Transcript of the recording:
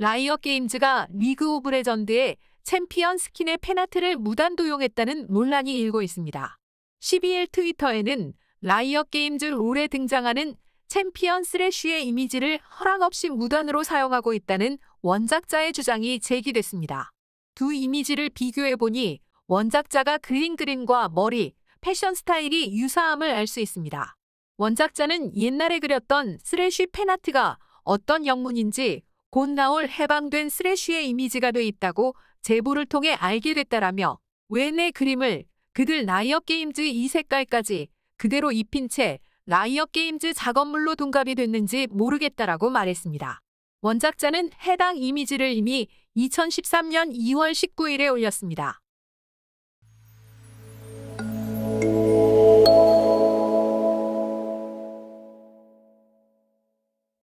라이어 게임즈가 리그 오브 레전드에 챔피언 스킨의 페나트를 무단 도용했다는 논란이 일고 있습니다. 12일 트위터에는 라이어 게임즈 롤에 등장하는 챔피언 스레쉬의 이미지를 허락 없이 무단으로 사용하고 있다는 원작자의 주장이 제기됐습니다. 두 이미지를 비교해보니 원작자가 그린 그림과 머리, 패션 스타일이 유사함을 알 수 있습니다. 원작자는 옛날에 그렸던 스레쉬 페나트가 어떤 영문인지 곧 나올 해방된 쓰레쉬의 이미지가 돼 있다고 제보를 통해 알게 됐다라며 왜 내 그림을 그들 라이엇 게임즈 이 색깔까지 그대로 입힌 채 라이엇 게임즈 작업물로 둔갑이 됐는지 모르겠다라고 말했습니다. 원작자는 해당 이미지를 이미 2013년 2월 19일에 올렸습니다.